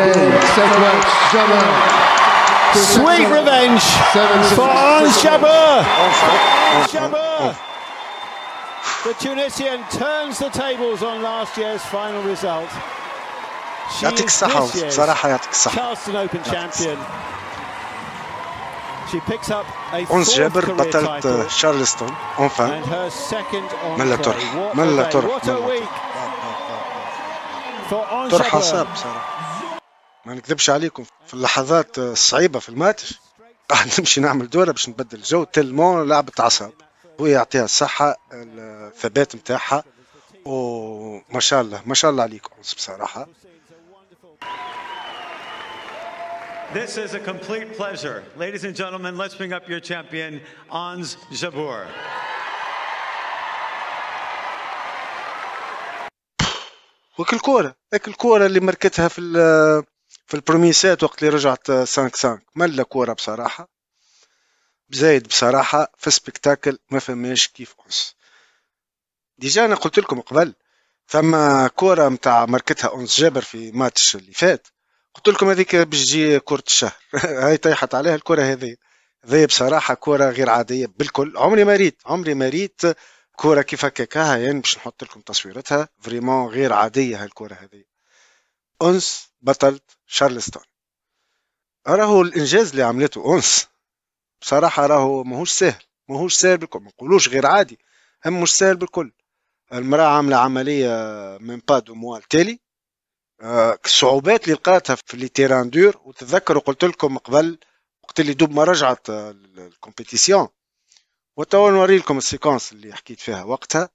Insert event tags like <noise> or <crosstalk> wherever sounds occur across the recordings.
Sweet revenge for Hans The Tunisian turns the tables on last year's final result. She picks up a الصحة أونس جابر بطلة شارلستون أونفا ملا طرح ملا طرح ملا طرح طرح صعب صراحة ما نكذبش عليكم في اللحظات الصعيبة في الماتش قاعد <laughs> نمشي نعمل دورة باش نبدل الجو تلمون لعبة عصاب هو يعطيها الصحة الثبات نتاعها وما شاء الله ما شاء الله عليكم بصراحة This is a complete pleasure. Ladies and gentlemen, let's bring up your champion, Anz Jabour. <laughs> وكل كورة أكل الكورة اللي مركتها في في البرومي سات وقت اللي رجعت 5 5 ملا كوره بصراحه زايد بصراحه في سبيكتاكل ما فماش كيف أنس ديجا انا قلت لكم قبل ثم كوره متاع ماركتها أنس جابر في ماتش اللي فات قلت لكم هذيك باش تجي كره الشهر <laughs> هاي طيحت عليها الكره هذه هذه بصراحه كوره غير عاديه بالكل عمري ما ريت عمري ما ريت كوره كيف هكاك يعني باش نحط لكم تصويرتها فريمون غير عاديه هالكوره هذه أنس بطلة شارلستون راهو الإنجاز اللي عملته أنس بصراحة راهو ماهوش سهل ماهوش سهل بالكل ما نقولوش غير عادي أما مش سهل بالكل المرأة عاملة عملية من با دو موا التالي آه، الصعوبات اللي لقاتها في لي تيران دور وتتذكروا قلت لكم قبل وقت اللي دوب ما رجعت الكومبيتيسيون وتوا نوري لكم السيكونس اللي حكيت فيها وقتها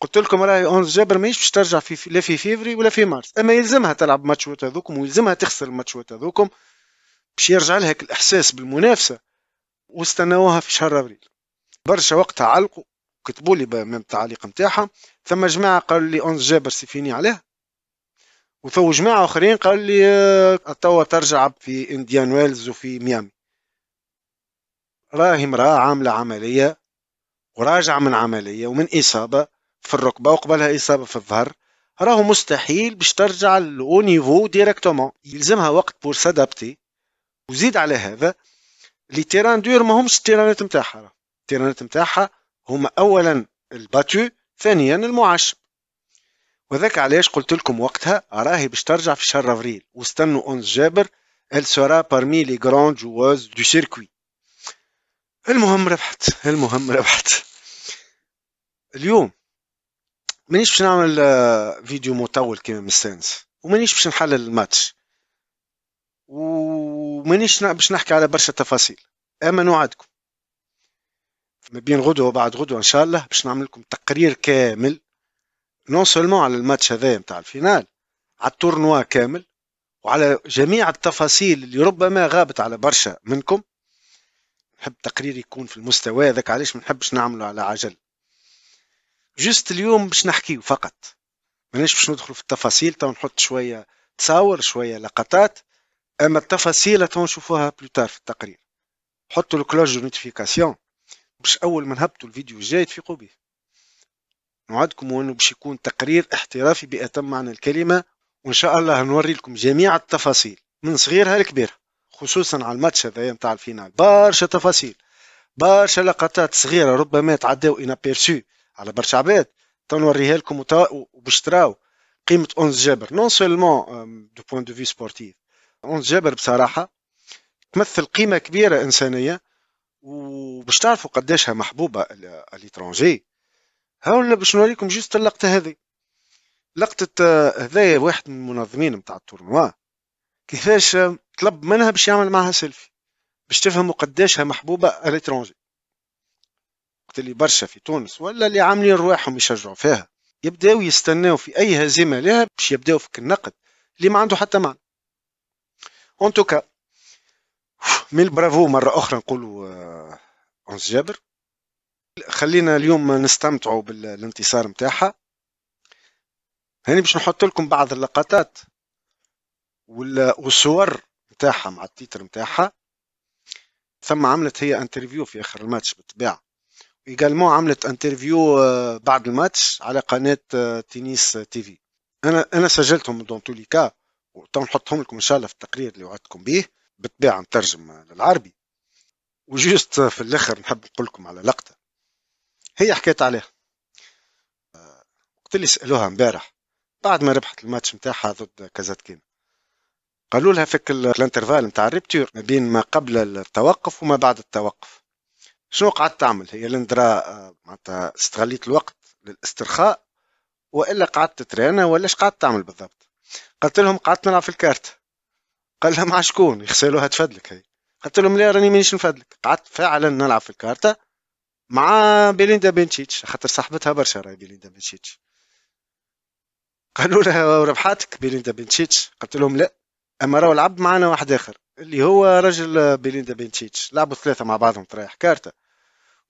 قلت لكم راهي اونز جابر ماهيش باش ترجع في لا في فيفري ولا في مارس اما يلزمها تلعب ماتشوات هذوكم ويلزمها تخسر الماتشوات هذوكم باش يرجع لها الاحساس بالمنافسه واستناوها في شهر ابريل برشا وقتها علقوا كتبوا لي من التعليق نتاعها ثم جماعه قال لي اونز جابر سيفيني عليها وثو جماعه اخرين قال لي آه، توا ترجع في انديان ويلز وفي ميامي راهي امراه عامله عمليه وراجعه من عمليه ومن اصابه في الركبه وقبلها اصابه في الظهر راهو مستحيل باش ترجع لو نيفو ديريكتومون يلزمها وقت بور سادابتي وزيد على هذا لي تيران دور ما همش التيرانات نتاعها التيرانات نتاعها هما اولا الباتو ثانيا المعشب وذاك علاش قلت لكم وقتها راهي باش ترجع في شهر افريل واستنوا اونز جابر ال سورا بارمي لي غران جواز دو سيركوي المهم ربحت المهم ربحت اليوم مانيش باش نعمل آه، فيديو مطول كيما مستانس ومانيش باش نحلل الماتش ومانيش باش نحكي على برشا تفاصيل اما نوعدكم ما بين غدوه وبعد غدوه ان شاء الله باش نعمل لكم تقرير كامل نون سولمون على الماتش هذا نتاع الفينال على التورنوا كامل وعلى جميع التفاصيل اللي ربما غابت على برشا منكم نحب تقرير يكون في المستوى هذاك علاش ما نحبش نعمله على عجل جست اليوم باش نحكيو فقط ماناش باش ندخلوا في التفاصيل تو نحط شويه تصاور شويه لقطات اما التفاصيل تو نشوفوها بلوتار في التقرير حطوا الكلوج دو نوتيفيكاسيون باش اول ما نهبطوا الفيديو الجاي تفيقوا به نوعدكم وانه باش يكون تقرير احترافي باتم معنى الكلمه وان شاء الله نوري لكم جميع التفاصيل من صغيرها لكبيرها خصوصا على الماتش هذايا نتاع الفينال برشا تفاصيل برشا لقطات صغيره ربما تعداو ان ابيرسو على برشا عباد تو لكم لكم وبشتراو قيمه اونز جابر نون سولمون دو بوان دو في سبورتيف اونز جابر بصراحه تمثل قيمه كبيره انسانيه وباش تعرفوا قداشها محبوبه الاترونجي هاو باش نوريكم جوست اللقطه هذه لقطه آه، هذايا واحد من المنظمين متاع التورنوا كيفاش آه، طلب منها باش يعمل معها سيلفي باش تفهموا قداشها محبوبه الاترونجي اللي برشا في تونس ولا اللي عاملين رواحهم يشجعوا فيها يبداو يستناو في اي هزيمه لها باش يبداو في النقد اللي ما عنده حتى معنى اون توكا ميل برافو مره اخرى نقولوا انس آه، جابر خلينا اليوم نستمتعوا بالانتصار نتاعها هاني باش نحط لكم بعض اللقطات والصور نتاعها مع التيتر نتاعها ثم عملت هي انترفيو في اخر الماتش بالطبيعه ايجالمون عملت انترفيو بعد الماتش على قناه آه، تنس آه، تي في انا انا سجلتهم دون تولي كا وتو لكم ان شاء الله في التقرير اللي وعدتكم به بالطبيعه مترجم للعربي وجيست آه، في الاخر نحب نقول لكم على لقطه هي حكيت عليها وقت اللي سالوها امبارح بعد ما ربحت الماتش نتاعها ضد كازاتكينا قالوا لها فيك الانترفال نتاع الريبتور ما بين ما قبل التوقف وما بعد التوقف شنو قعدت تعمل هي لندرا آه، معناتها استغليت الوقت للاسترخاء والا قعدت تترينا ولا اش قعدت تعمل بالضبط قلت لهم قعدت نلعب في الكارت قال لها آه، مع شكون يخسلوها تفدلك هي قلت لهم لا راني مانيش نفدلك قعدت فعلا نلعب في الكارتة مع بيليندا بنتشيتش خاطر صاحبتها برشا راهي بيليندا بنتشيتش قالوا لها ربحاتك بيليندا بنتشيتش قلت لهم لا اما راهو لعب معنا واحد اخر اللي هو رجل بيليندا بنتشيتش لعبوا ثلاثه مع بعضهم تريح كارته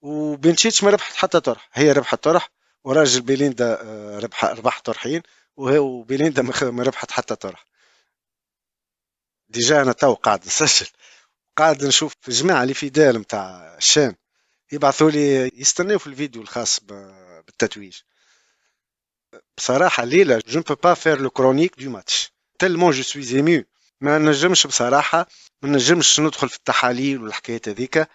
وبنشيتش ما ربحت حتى طرح هي ربحت طرح وراجل بيليندا آه، ربح ربح طرحين وبيليندا ما ربحت حتى طرح ديجا انا تو قاعد نسجل قاعد نشوف في الجماعه اللي في دال نتاع الشام يبعثوا لي يستناو في الفيديو الخاص بالتتويج بصراحه الليله جو با فير لو كرونيك دو ماتش تلمون جو سوي زيميو ما نجمش بصراحه ما نجمش ندخل في التحاليل والحكايات هذيك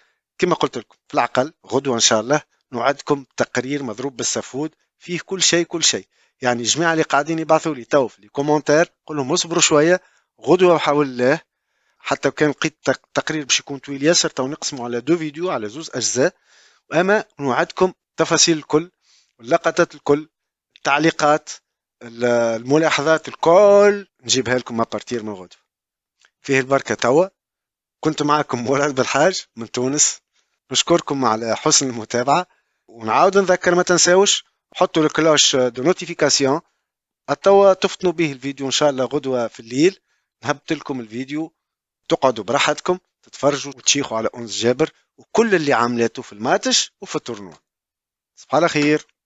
كما قلت لكم في العقل غدوه ان شاء الله نوعدكم تقرير مضروب بالسفود فيه كل شيء كل شيء يعني الجماعه اللي قاعدين يبعثوا لي تو في الكومنتير قول لهم اصبروا شويه غدوه بحول الله حتى كان لقيت تقرير باش يكون طويل ياسر تو نقسموا على دو فيديو على زوز اجزاء واما نوعدكم تفاصيل الكل اللقطات الكل التعليقات الملاحظات الكل نجيبها لكم ابارتير من غدوه فيه البركه توا كنت معكم مراد بالحاج من تونس نشكركم على حسن المتابعة ونعاود نذكر ما تنساوش حطوا الكلاش دو نوتيفيكاسيون التوا تفطنوا به الفيديو ان شاء الله غدوة في الليل نهبط لكم الفيديو تقعدوا براحتكم تتفرجوا وتشيخوا على أنس جابر وكل اللي عملته في الماتش وفي التورنوا صباح الله خير